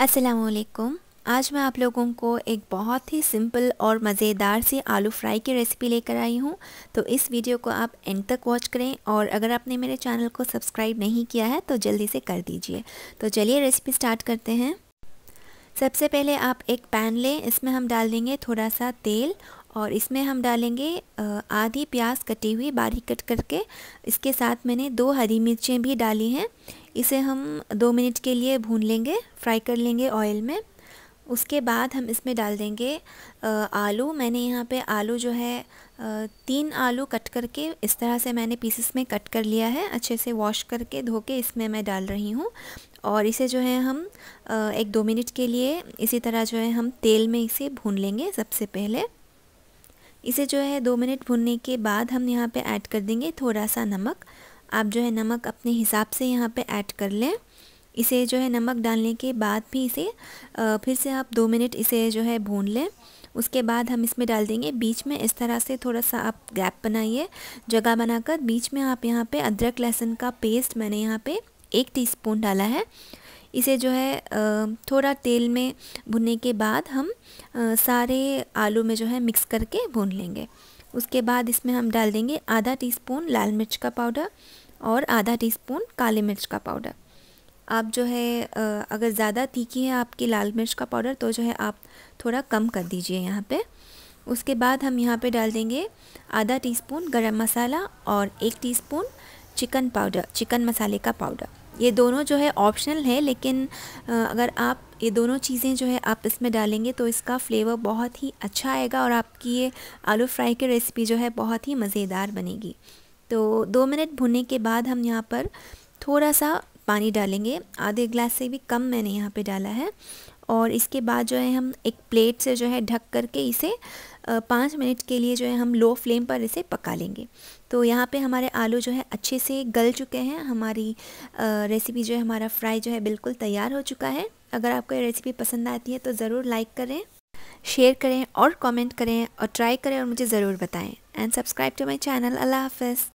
असलकुम आज मैं आप लोगों को एक बहुत ही सिंपल और मज़ेदार सी आलू फ्राई की रेसिपी लेकर आई हूँ तो इस वीडियो को आप एंड तक वॉच करें और अगर आपने मेरे चैनल को सब्सक्राइब नहीं किया है तो जल्दी से कर दीजिए तो चलिए रेसिपी स्टार्ट करते हैं सबसे पहले आप एक पैन लें इसमें हम डाल देंगे थोड़ा सा तेल और इसमें हम डालेंगे आधी प्याज कटी हुई बारीक कट करके इसके साथ मैंने दो हरी मिर्चें भी डाली हैं इसे हम दो मिनट के लिए भून लेंगे फ्राई कर लेंगे ऑयल में उसके बाद हम इसमें डाल देंगे आलू मैंने यहाँ पे आलू जो है तीन आलू कट करके इस तरह से मैंने पीसेस में कट कर लिया है अच्छे से वॉश करके धो के इसमें मैं डाल रही हूँ और इसे जो है हम एक दो मिनट के लिए इसी तरह जो है हम तेल में इसे भून लेंगे सबसे पहले इसे जो है दो मिनट भुनने के बाद हम यहाँ पे ऐड कर देंगे थोड़ा सा नमक आप जो है नमक अपने हिसाब से यहाँ पे ऐड कर लें इसे जो है नमक डालने के बाद भी इसे फिर से आप दो मिनट इसे जो है भून लें उसके बाद हम इसमें डाल देंगे बीच में इस तरह से थोड़ा सा आप गैप बनाइए जगह बनाकर बीच में आप यहाँ पे अदरक लहसुन का पेस्ट मैंने यहाँ पे एक टीस्पून डाला है इसे जो है थोड़ा तेल में भुनने के बाद हम सारे आलू में जो है मिक्स करके भून लेंगे उसके बाद इसमें हम डाल देंगे आधा टीस्पून लाल मिर्च का पाउडर और आधा टीस्पून काले मिर्च का पाउडर आप जो है अगर ज़्यादा तीखी है आपकी लाल मिर्च का पाउडर तो जो है आप थोड़ा कम कर दीजिए यहाँ पे उसके बाद हम यहाँ पे डाल देंगे आधा टीस्पून गरम मसाला और एक टीस्पून चिकन पाउडर चिकन मसाले का पाउडर ये दोनों जो है ऑप्शनल है लेकिन अगर आप ये दोनों चीज़ें जो है आप इसमें डालेंगे तो इसका फ्लेवर बहुत ही अच्छा आएगा और आपकी ये आलू फ्राई की रेसिपी जो है बहुत ही मज़ेदार बनेगी तो दो मिनट भुनने के बाद हम यहाँ पर थोड़ा सा पानी डालेंगे आधे ग्लास से भी कम मैंने यहाँ पे डाला है और इसके बाद जो है हम एक प्लेट से जो है ढक करके इसे पाँच मिनट के लिए जो है हम लो फ्लेम पर इसे पका लेंगे तो यहाँ पे हमारे आलू जो है अच्छे से गल चुके हैं हमारी रेसिपी जो है हमारा फ्राई जो है बिल्कुल तैयार हो चुका है अगर आपको ये रेसिपी पसंद आती है तो ज़रूर लाइक करें शेयर करें और कमेंट करें और ट्राई करें और मुझे ज़रूर बताएं and subscribe to my channel अल्लाह हाफ